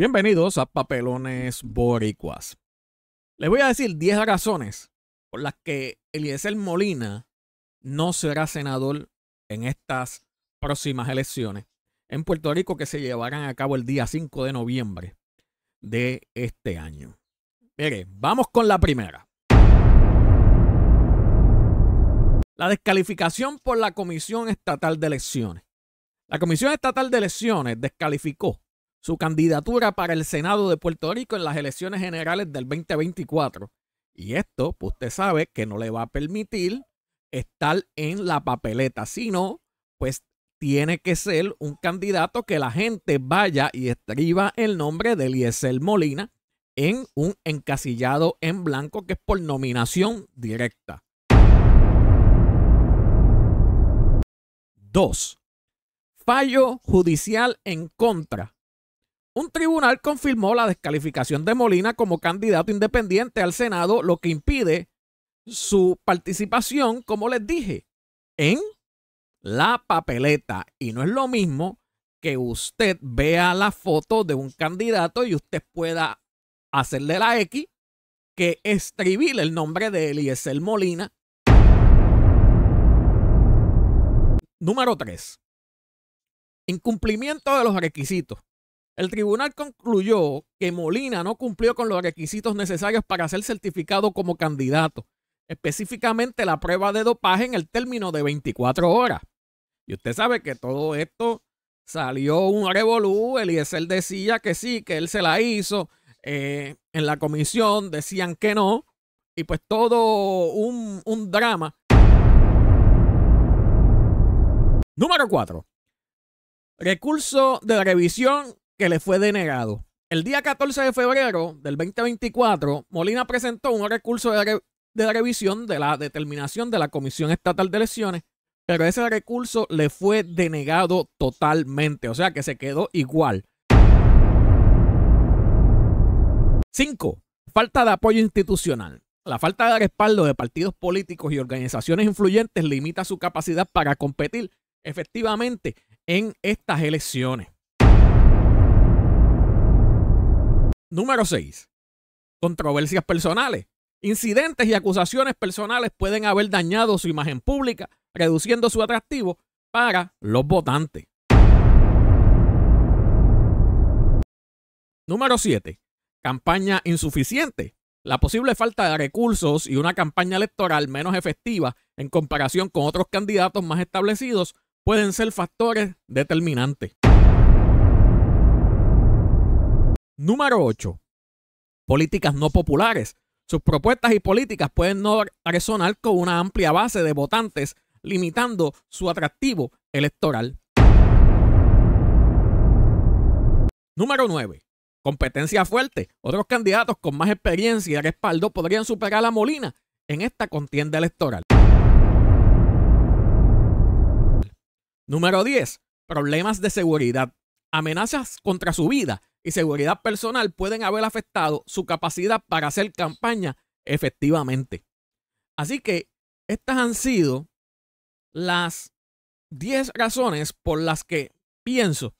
Bienvenidos a Papelones Boricuas. Les voy a decir 10 razones por las que Eliezer Molina no será senador en estas próximas elecciones en Puerto Rico que se llevarán a cabo el día 5 de noviembre de este año. Mire, vamos con la primera. La descalificación por la Comisión Estatal de Elecciones. La Comisión Estatal de Elecciones descalificó su candidatura para el Senado de Puerto Rico en las elecciones generales del 2024. Y esto, pues usted sabe que no le va a permitir estar en la papeleta, sino pues tiene que ser un candidato que la gente vaya y escriba el nombre de Eliezer Molina en un encasillado en blanco que es por nominación directa. 2. Fallo judicial en contra un tribunal confirmó la descalificación de Molina como candidato independiente al Senado, lo que impide su participación, como les dije, en la papeleta. Y no es lo mismo que usted vea la foto de un candidato y usted pueda hacerle la X que escribir el nombre de el Molina. Número 3. Incumplimiento de los requisitos. El tribunal concluyó que Molina no cumplió con los requisitos necesarios para ser certificado como candidato, específicamente la prueba de dopaje en el término de 24 horas. Y usted sabe que todo esto salió un revolú, él decía que sí, que él se la hizo, eh, en la comisión decían que no, y pues todo un, un drama. Número 4. Recurso de revisión que le fue denegado. El día 14 de febrero del 2024, Molina presentó un recurso de, revisión de la determinación de la Comisión Estatal de Elecciones, pero ese recurso le fue denegado totalmente, o sea que se quedó igual. 5. Falta de apoyo institucional. La falta de respaldo de partidos políticos y organizaciones influyentes limita su capacidad para competir efectivamente en estas elecciones. Número 6. Controversias personales. Incidentes y acusaciones personales pueden haber dañado su imagen pública, reduciendo su atractivo para los votantes. Número 7. Campaña insuficiente. La posible falta de recursos y una campaña electoral menos efectiva en comparación con otros candidatos más establecidos pueden ser factores determinantes. Número 8. Políticas no populares. Sus propuestas y políticas pueden no resonar con una amplia base de votantes, limitando su atractivo electoral. Número 9. Competencia fuerte. Otros candidatos con más experiencia y respaldo podrían superar a Molina en esta contienda electoral. Número 10. Problemas de seguridad. Amenazas contra su vida y seguridad personal pueden haber afectado su capacidad para hacer campaña efectivamente. Así que estas han sido las 10 razones por las que pienso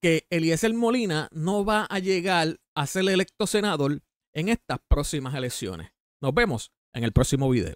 que Eliezer Molina no va a llegar a ser electo senador en estas próximas elecciones. Nos vemos en el próximo video.